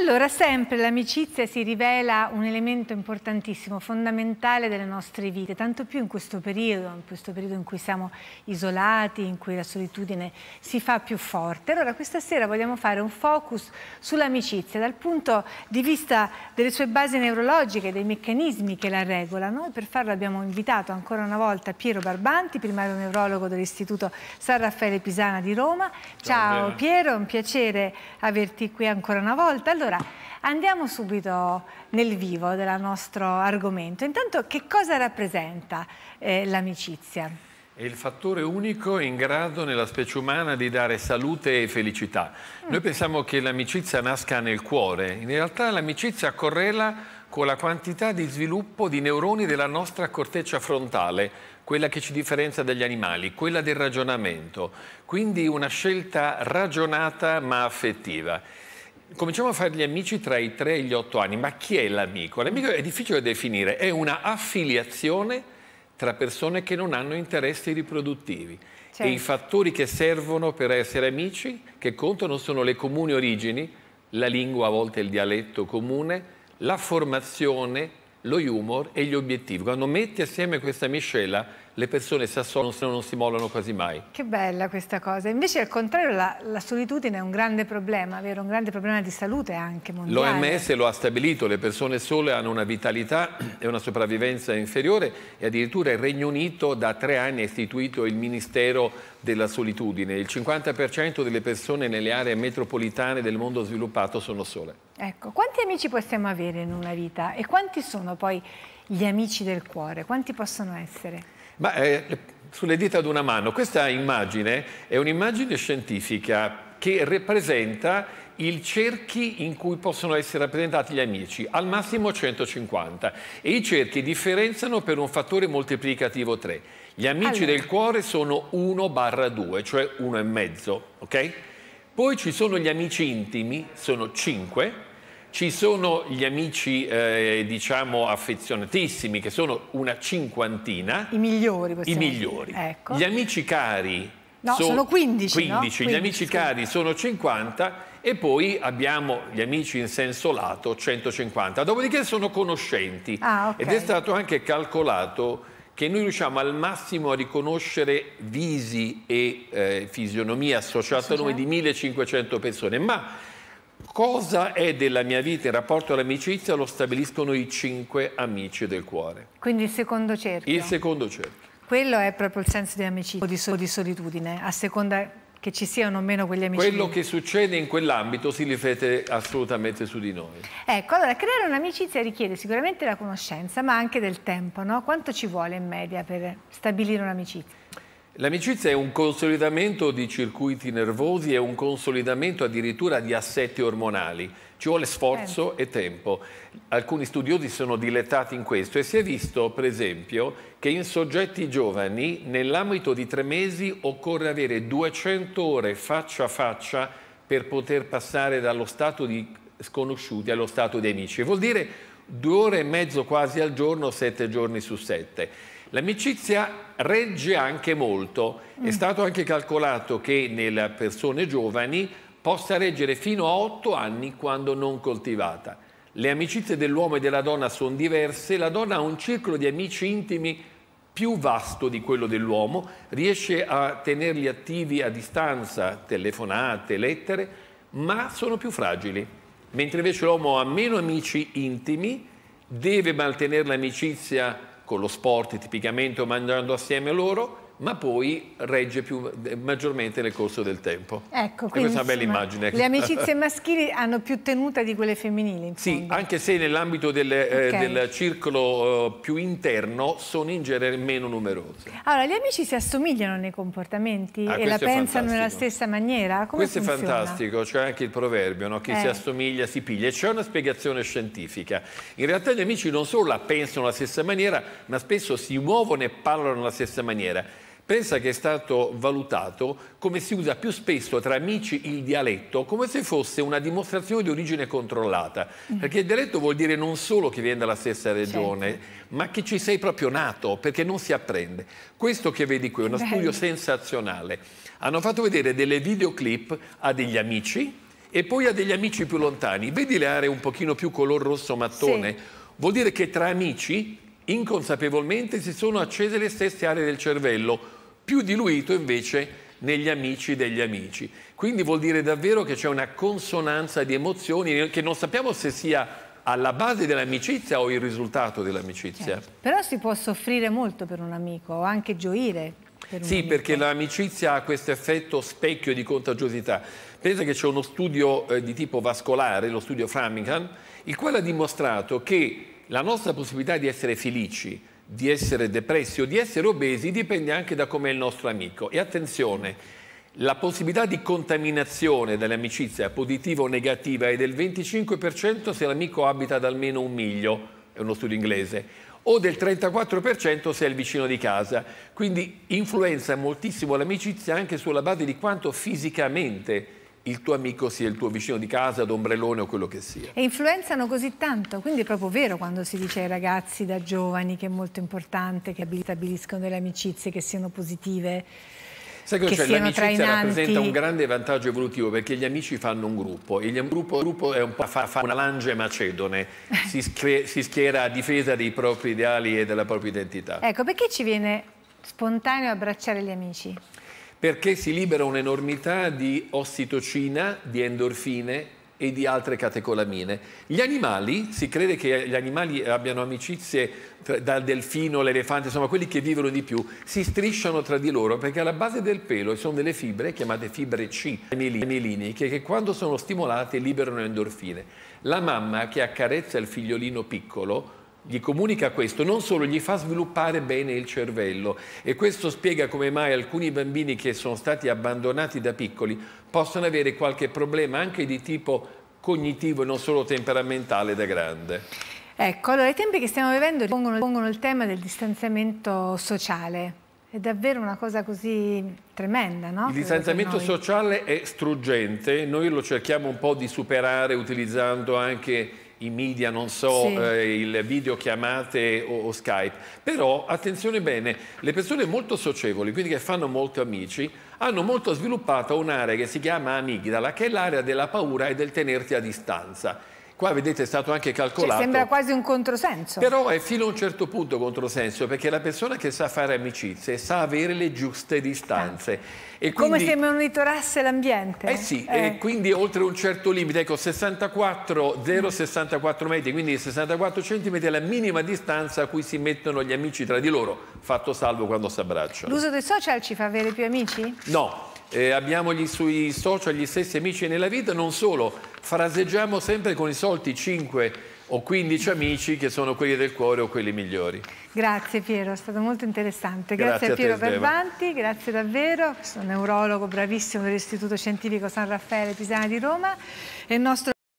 Allora, sempre l'amicizia si rivela un elemento importantissimo, fondamentale delle nostre vite, tanto più in questo periodo, in questo periodo in cui siamo isolati, in cui la solitudine si fa più forte. Allora, questa sera vogliamo fare un focus sull'amicizia dal punto di vista delle sue basi neurologiche, dei meccanismi che la regolano per farlo abbiamo invitato ancora una volta Piero Barbanti, primario neurologo dell'Istituto San Raffaele Pisana di Roma. Ciao, Ciao Piero, è un piacere averti qui ancora una volta. Allora, allora, andiamo subito nel vivo del nostro argomento. Intanto, che cosa rappresenta eh, l'amicizia? È il fattore unico in grado nella specie umana di dare salute e felicità. Mm. Noi pensiamo che l'amicizia nasca nel cuore, in realtà l'amicizia correla con la quantità di sviluppo di neuroni della nostra corteccia frontale, quella che ci differenzia dagli animali, quella del ragionamento, quindi una scelta ragionata ma affettiva cominciamo a fare gli amici tra i 3 e gli 8 anni, ma chi è l'amico? L'amico è difficile da definire, è una affiliazione tra persone che non hanno interessi riproduttivi. Certo. E i certo. fattori che servono per essere amici, che contano, sono le comuni origini, la lingua, a volte il dialetto comune, la formazione, lo humor e gli obiettivi. Quando metti assieme questa miscela le persone si sassono non si mollano quasi mai. Che bella questa cosa. Invece al contrario la, la solitudine è un grande problema, vero? Un grande problema di salute anche mondiale. L'OMS lo ha stabilito, le persone sole hanno una vitalità e una sopravvivenza inferiore e addirittura il Regno Unito da tre anni ha istituito il Ministero della Solitudine. Il 50% delle persone nelle aree metropolitane del mondo sviluppato sono sole. Ecco, quanti amici possiamo avere in una vita e quanti sono poi gli amici del cuore? Quanti possono essere? Ma eh, sulle dita di una mano, questa immagine è un'immagine scientifica che rappresenta i cerchi in cui possono essere rappresentati gli amici, al massimo 150, e i cerchi differenziano per un fattore moltiplicativo 3. Gli amici allora. del cuore sono 1 barra 2, cioè 1,5, ok? Poi ci sono gli amici intimi, sono 5, ci sono gli amici, eh, diciamo, affezionatissimi, che sono una cinquantina. I migliori, I migliori. Ecco. Gli amici cari No, sono, sono 15, 15, no? 15. gli amici 15. cari sono 50 e poi abbiamo gli amici in senso lato 150. Dopodiché sono conoscenti ah, okay. ed è stato anche calcolato che noi riusciamo al massimo a riconoscere visi e eh, fisionomia associata a noi di 1500 persone, ma cosa è della mia vita in rapporto all'amicizia lo stabiliscono i cinque amici del cuore. Quindi il secondo cerchio. Il secondo cerchio. Quello è proprio il senso di amicizia o di, sol di solitudine, a seconda che ci siano o meno quegli amici. Quello che succede in quell'ambito si riflette assolutamente su di noi. Ecco, allora creare un'amicizia richiede sicuramente la conoscenza, ma anche del tempo, no? Quanto ci vuole in media per stabilire un'amicizia? L'amicizia è un consolidamento di circuiti nervosi, è un consolidamento addirittura di assetti ormonali. Ci vuole sforzo eh. e tempo. Alcuni studiosi sono dilettati in questo e si è visto, per esempio, che in soggetti giovani nell'ambito di tre mesi occorre avere 200 ore faccia a faccia per poter passare dallo stato di sconosciuti allo stato di amici. Vuol dire due ore e mezzo quasi al giorno, sette giorni su sette. L'amicizia regge anche molto. Mm. È stato anche calcolato che nelle persone giovani possa reggere fino a otto anni quando non coltivata. Le amicizie dell'uomo e della donna sono diverse, la donna ha un circolo di amici intimi più vasto di quello dell'uomo, riesce a tenerli attivi a distanza, telefonate, lettere, ma sono più fragili. Mentre invece l'uomo ha meno amici intimi, deve mantenere l'amicizia con lo sport tipicamente o mangiando assieme loro ma poi regge più, eh, maggiormente nel corso del tempo. Ecco, quindi, questa è una bella immagine. Le amicizie maschili hanno più tenuta di quelle femminili. Sì, anche se nell'ambito del, eh, okay. eh, del, circolo eh, più interno sono in genere meno numerose. Allora, gli amici si assomigliano nei comportamenti ah, e la pensano fantastico. nella stessa maniera? Come questo funziona? è fantastico, c'è anche il proverbio, no? chi eh. si assomiglia si piglia. C'è una spiegazione scientifica. In realtà gli amici non solo la pensano alla stessa maniera, ma spesso si muovono e parlano alla stessa maniera Pensa che è stato valutato come si usa più spesso tra amici il dialetto come se fosse una dimostrazione di origine controllata, mm. perché il dialetto vuol dire non solo che viene dalla stessa regione, certo. ma che ci sei proprio nato, perché non si apprende. Questo che vedi qui è uno Bello. studio sensazionale. Hanno fatto vedere delle videoclip a degli amici e poi a degli amici più lontani. Vedi le aree un pochino più color rosso mattone? Sì. Vuol dire che tra amici inconsapevolmente si sono accese le stesse aree del cervello più diluito invece negli amici degli amici. Quindi vuol dire davvero che c'è una consonanza di emozioni che non sappiamo se sia alla base dell'amicizia o il risultato dell'amicizia. Certo. Però si può soffrire molto per un amico o anche gioire. Per sì, amico. perché l'amicizia ha questo effetto specchio di contagiosità. Pensa che c'è uno studio eh, di tipo vascolare, lo studio Framingham, il quale ha dimostrato che la nostra possibilità di essere felici di essere depressi o di essere obesi dipende anche da come è il nostro amico. E attenzione, la possibilità di contaminazione dell'amicizia positiva o negativa è del 25% se l'amico abita ad almeno un miglio, è uno studio inglese, o del 34% se è il vicino di casa. Quindi influenza moltissimo l'amicizia anche sulla base di quanto fisicamente il tuo amico sia il tuo vicino di casa, ad ombrellone o quello che sia. E influenzano così tanto, quindi è proprio vero quando si dice ai ragazzi da giovani che è molto importante che stabiliscono delle amicizie che siano positive. Sai cosa c'è? Cioè, l'amicizia rappresenta un grande vantaggio evolutivo perché gli amici fanno un gruppo e il gruppo, il gruppo è un po' fa, fa una lange macedone, si, si schiera a difesa dei propri ideali e della propria identità. Ecco, perché ci viene spontaneo abbracciare gli amici? perché si libera un'enormità di ossitocina, di endorfine e di altre catecolamine. Gli animali, si crede che gli animali abbiano amicizie tra, dal delfino, l'elefante, insomma quelli che vivono di più, si strisciano tra di loro perché alla base del pelo ci sono delle fibre chiamate fibre C, meliniche, che quando sono stimolate liberano endorfine. La mamma che accarezza il figliolino piccolo gli comunica questo, non solo gli fa sviluppare bene il cervello e questo spiega come mai alcuni bambini che sono stati abbandonati da piccoli possono avere qualche problema anche di tipo cognitivo e non solo temperamentale da grande. Ecco, allora i tempi che stiamo vivendo pongono, il tema del distanziamento sociale. È davvero una cosa così tremenda, no? Il distanziamento sociale è struggente, noi lo cerchiamo un po' di superare utilizzando anche i media, non so, sì. eh, il videochiamate o, o Skype. Però attenzione bene, le persone molto socievoli, quindi che fanno molti amici, hanno molto sviluppato un'area che si chiama amigdala, che è l'area della paura e del tenerti a distanza. Qua vedete è stato anche cioè, calcolato. Cioè, sembra quasi un controsenso. Però è fino a un certo punto controsenso perché la persona che sa fare amicizie sa avere le giuste distanze. Ah. Quindi... Come se monitorasse l'ambiente. Eh sì, eh. e quindi oltre un certo limite, ecco 64, 0,64 metri, quindi 64 centimetri è la minima distanza a cui si mettono gli amici tra di loro, fatto salvo quando si abbracciano. L'uso dei social ci fa avere più amici? No, eh, abbiamo gli, sui social gli stessi amici nella vita, non solo, fraseggiamo sempre con i soliti 5 o 15 amici che sono quelli del cuore o quelli migliori. Grazie Piero, è stato molto interessante. Grazie, grazie a Piero te, Berbanti, grazie davvero, sono neurologo bravissimo dell'Istituto Scientifico San Raffaele Pisana di Roma.